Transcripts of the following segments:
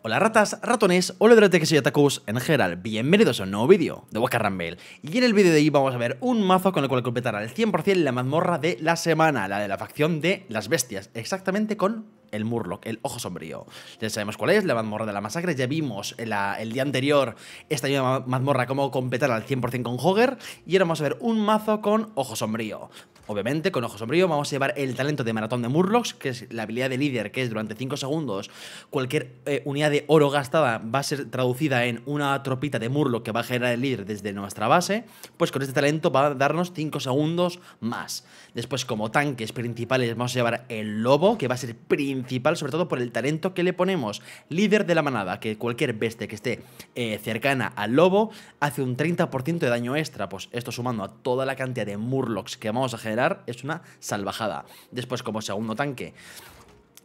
Hola ratas, ratones, hola durante que soy Atakus en general, bienvenidos a un nuevo vídeo de Waka Ramble Y en el vídeo de hoy vamos a ver un mazo con el cual completar al 100% la mazmorra de la semana, la de la facción de las bestias, exactamente con el Murloc, el Ojo Sombrío. Ya sabemos cuál es, la mazmorra de la masacre, ya vimos el día anterior esta misma mazmorra, cómo completar al 100% con Hogger, y ahora vamos a ver un mazo con Ojo Sombrío. Obviamente, con ojo sombrío, vamos a llevar el talento de Maratón de Murlocs, que es la habilidad de líder, que es durante 5 segundos cualquier eh, unidad de oro gastada va a ser traducida en una tropita de Murloc que va a generar el líder desde nuestra base. Pues con este talento va a darnos 5 segundos más. Después, como tanques principales, vamos a llevar el lobo, que va a ser principal, sobre todo por el talento que le ponemos. Líder de la manada, que cualquier bestia que esté eh, cercana al lobo hace un 30% de daño extra. Pues esto sumando a toda la cantidad de Murlocs que vamos a generar es una salvajada. Después, como segundo tanque,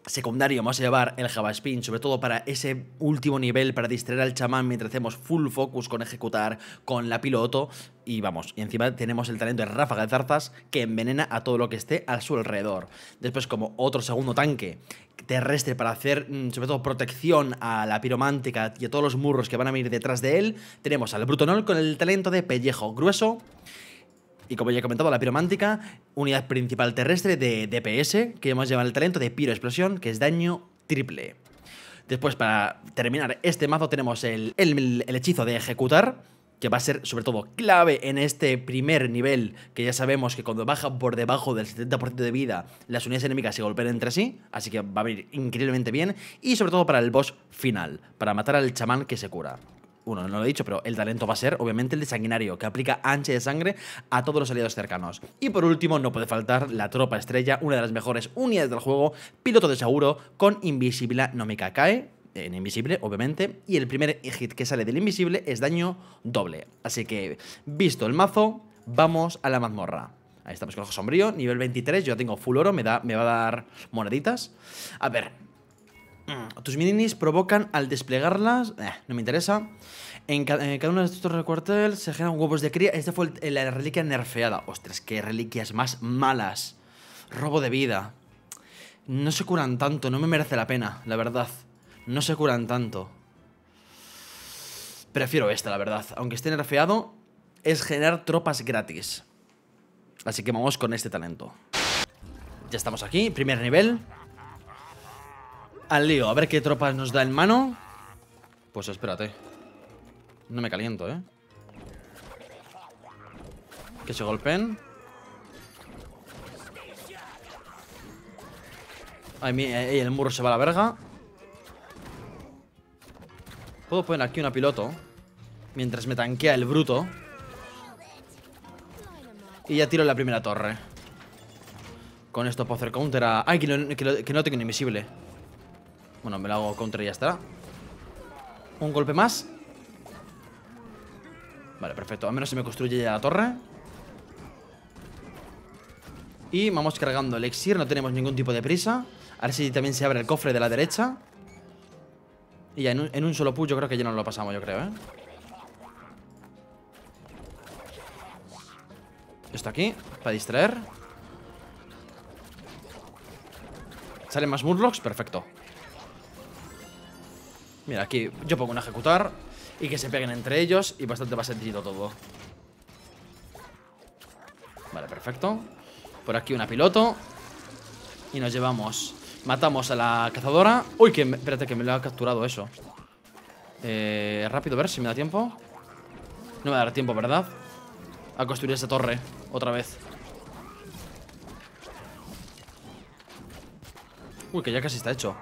secundario vamos a llevar el Java Spin sobre todo para ese último nivel, para distraer al chamán mientras hacemos full focus con ejecutar, con la piloto. Y vamos, y encima tenemos el talento de ráfaga de zarzas que envenena a todo lo que esté a su alrededor. Después, como otro segundo tanque terrestre para hacer, mm, sobre todo, protección a la piromántica y a todos los murros que van a venir detrás de él, tenemos al Brutonol con el talento de pellejo grueso. Y como ya he comentado, la piromántica, unidad principal terrestre de DPS, que hemos llevado el talento de piroexplosión, que es daño triple. Después, para terminar este mazo, tenemos el, el hechizo de ejecutar, que va a ser sobre todo clave en este primer nivel, que ya sabemos que cuando baja por debajo del 70% de vida, las unidades enemigas se golpean entre sí, así que va a venir increíblemente bien, y sobre todo para el boss final, para matar al chamán que se cura uno, no lo he dicho, pero el talento va a ser obviamente el de sanguinario, que aplica ancha de sangre a todos los aliados cercanos. Y por último, no puede faltar la tropa estrella, una de las mejores unidades del juego, piloto de seguro con Invisible no me cae, en invisible, obviamente, y el primer hit que sale del invisible es daño doble. Así que, visto el mazo, vamos a la mazmorra. Ahí estamos con ojo sombrío, nivel 23, yo tengo full oro, me, da, me va a dar moneditas. A ver, Mm. Tus minis provocan al desplegarlas. Eh, no me interesa. En, cada uno de estos torres se generan huevos de cría. Esta fue la reliquia nerfeada. Ostras, qué reliquias más malas. Robo de vida. No se curan tanto, no me merece la pena, la verdad. No se curan tanto. Prefiero esta, la verdad. Aunque esté nerfeado, es generar tropas gratis. Así que vamos con este talento. Ya estamos aquí, primer nivel al lío. A ver qué tropas nos da en mano. Pues espérate. No me caliento, ¿eh? Que se golpen Ay, eh, el muro se va a la verga. Puedo poner aquí una piloto. Mientras me tanquea el bruto. Y ya tiro la primera torre. Con esto puedo hacer counter a... Ay, que no, que no tengo invisible. Bueno, me lo hago contra y ya estará. Un golpe más. Vale, perfecto. Al menos se me construye ya la torre. Y vamos cargando el exir. No tenemos ningún tipo de prisa. A ver si también se abre el cofre de la derecha. Y ya en un, solo push yo creo que ya no lo pasamos, yo creo, ¿eh? Esto aquí, para distraer. Salen más Murlocs, perfecto. Mira, aquí yo pongo un ejecutar y que se peguen entre ellos y bastante va sentido todo. Vale, perfecto. Por aquí una piloto. Y nos llevamos. Matamos a la cazadora. Uy, que espérate, que me lo ha capturado eso. Eh, rápido, a ver si me da tiempo. No me va a dar tiempo, ¿verdad? A construir esa torre otra vez. Uy, que ya casi está hecho.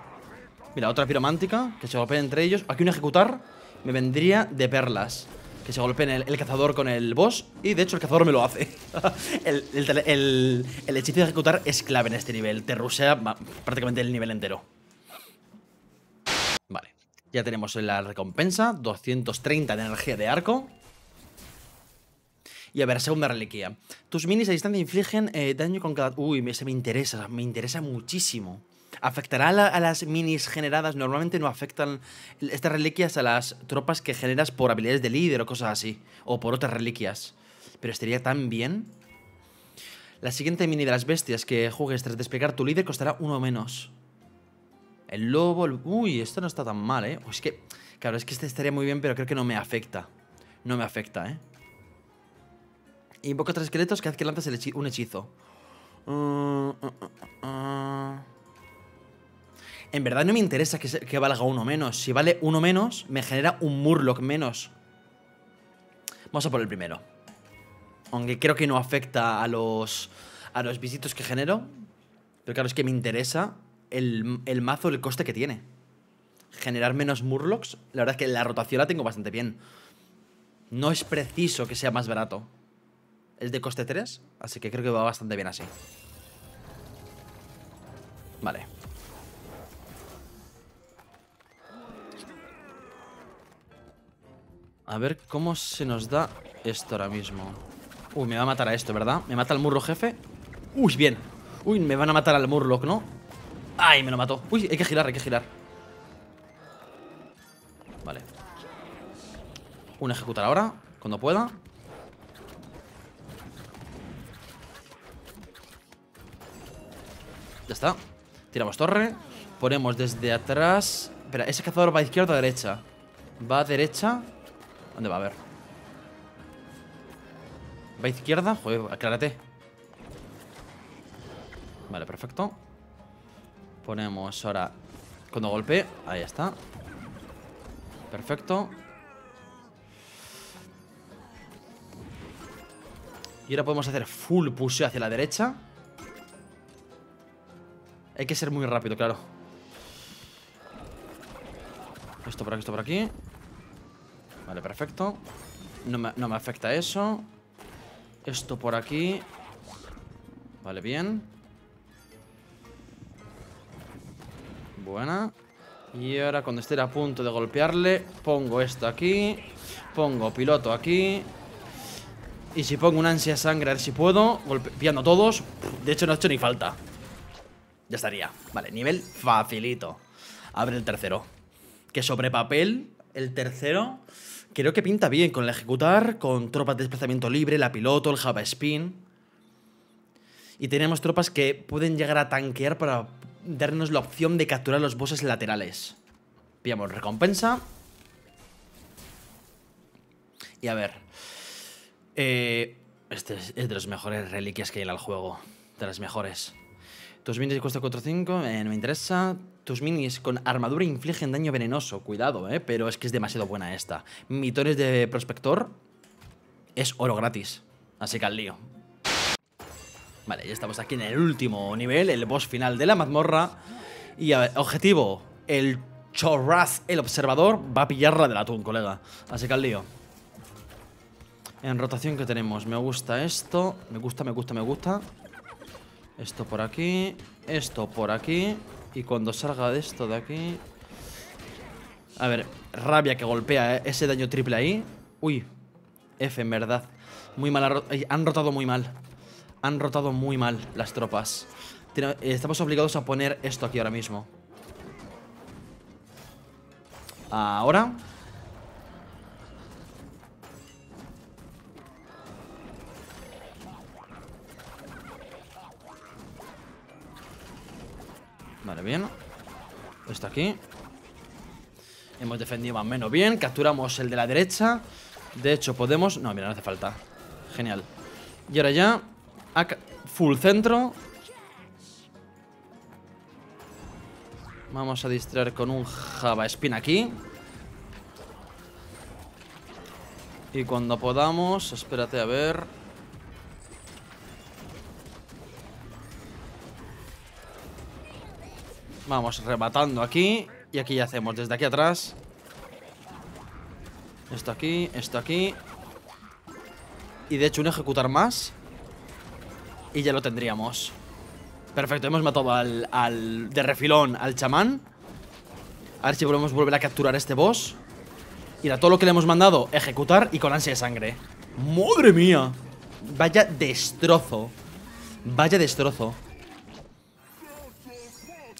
Mira, otra piromántica, que se golpeen entre ellos. Aquí un ejecutar me vendría de perlas. Que se golpeen el, cazador con el boss. Y de hecho el cazador me lo hace. el, hechizo de ejecutar es clave en este nivel. Te rusea prácticamente el nivel entero. Vale. Ya tenemos la recompensa. 230 de energía de arco. Y a ver, segunda reliquia. Tus minis a distancia infligen eh, daño con cada... Uy, ese me interesa, me interesa muchísimo. ¿Afectará a, las minis generadas? Normalmente no afectan estas reliquias a las tropas que generas por habilidades de líder o cosas así. O por otras reliquias. Pero estaría tan bien. La siguiente mini de las bestias que juegues tras desplegar tu líder costará uno menos. El lobo... Uy, esto no está tan mal, ¿eh? es que... Claro, es que este estaría muy bien, pero creo que no me afecta. No me afecta, ¿eh? Invoca tres esqueletos cada vez que lanzas un hechizo. Uh, uh, uh, en verdad no me interesa que, valga uno menos. Si vale uno menos, me genera un Murloc menos. Vamos a por el primero. Aunque creo que no afecta a los, a los visitos que genero. Pero claro, es que me interesa el, el mazo, el coste que tiene. Generar menos Murlocs, la verdad es que la rotación la tengo bastante bien. No es preciso que sea más barato. Es de coste 3, así que creo que va bastante bien así. Vale. A ver cómo se nos da esto ahora mismo. Uy, me va a matar a esto, ¿verdad? ¿Me mata el murro, jefe? Uy, bien. Uy, me van a matar al murloc, ¿no? Ay, me lo mató. Uy, hay que girar, hay que girar. Vale. Un ejecutar ahora, cuando pueda. Ya está. Tiramos torre. Ponemos desde atrás. Espera, ese cazador va a izquierda o a derecha. Va a derecha. ¿Dónde va a ver ¿Va a izquierda? Joder, aclárate. Vale, perfecto. Ponemos ahora cuando golpe Ahí está. Perfecto. Y ahora podemos hacer full push hacia la derecha. Hay que ser muy rápido, claro. Esto por aquí, esto por aquí. Vale, perfecto. No me, afecta eso. Esto por aquí. Vale, bien. Buena. Y ahora cuando esté a punto de golpearle, pongo esto aquí. Pongo piloto aquí. Y si pongo un ansia sangre, a ver si puedo. Golpeando a todos. De hecho, no ha hecho ni falta. Ya estaría. Vale, nivel facilito. Abre el tercero. Que sobre papel, el tercero... Creo que pinta bien con la ejecutar, con tropas de desplazamiento libre, la piloto, el Java Spin. Y tenemos tropas que pueden llegar a tanquear para darnos la opción de capturar los bosses laterales. Veamos, recompensa. Y a ver. Eh, este es de las mejores reliquias que hay en el juego. De las mejores. Tus minis cuesta 4-5, eh, no me interesa. Tus minis con armadura infligen daño venenoso, cuidado, eh, pero es que es demasiado buena esta. Mitones de prospector es oro gratis, así que al lío. Vale, ya estamos aquí en el último nivel, el boss final de la mazmorra. Y a ver, objetivo, el Chorraz, el observador, va a pillarla del atún, colega. Así que al lío. En rotación que tenemos, me gusta esto, me gusta, me gusta, me gusta. Esto por aquí, esto por aquí. Y cuando salga de esto de aquí... A ver, rabia que golpea eh, ese daño triple ahí. Uy, F en verdad. Muy mal, han rotado muy mal. Han rotado muy mal las tropas. Eh, estamos obligados a poner esto aquí ahora mismo. Ahora Vale, bien. Está aquí. Hemos defendido más o menos bien. Capturamos el de la derecha. De hecho, podemos... No, mira, no hace falta. Genial. Y ahora ya... Full centro. Vamos a distraer con un Java Spin aquí. Y cuando podamos... Espérate, a ver... Vamos rematando aquí. Y aquí ya hacemos desde aquí atrás. Esto aquí, esto aquí. Y de hecho un ejecutar más. Y ya lo tendríamos. Perfecto, hemos matado al, al de refilón al chamán. A ver si podemos volver a capturar este boss. Y a todo lo que le hemos mandado, ejecutar y con ansia de sangre. ¡Madre mía! Vaya destrozo. Vaya destrozo.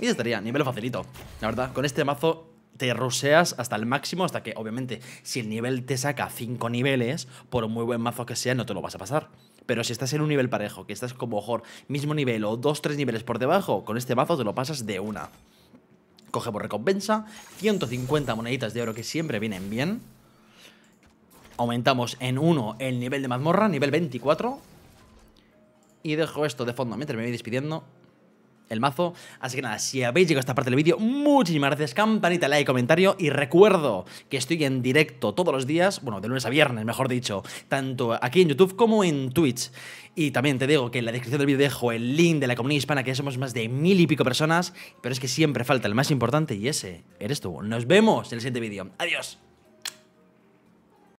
Y ya estaría, nivel facilito. La verdad, con este mazo te ruseas hasta el máximo, hasta que obviamente si el nivel te saca 5 niveles, por muy buen mazo que sea, no te lo vas a pasar. Pero si estás en un nivel parejo, que estás como mejor mismo nivel o 2-3 niveles por debajo, con este mazo te lo pasas de una. Coge por recompensa, 150 moneditas de oro que siempre vienen bien. Aumentamos en 1 el nivel de mazmorra, nivel 24. Y dejo esto de fondo mientras me voy despidiendo el mazo. Así que nada, si habéis llegado a esta parte del vídeo, muchísimas gracias, campanita, like, comentario y recuerdo que estoy en directo todos los días, bueno, de lunes a viernes, mejor dicho, tanto aquí en YouTube como en Twitch. Y también te digo que en la descripción del vídeo dejo el link de la comunidad hispana, que ya somos más de mil y pico personas, pero es que siempre falta el más importante y ese eres tú. Nos vemos en el siguiente vídeo. Adiós.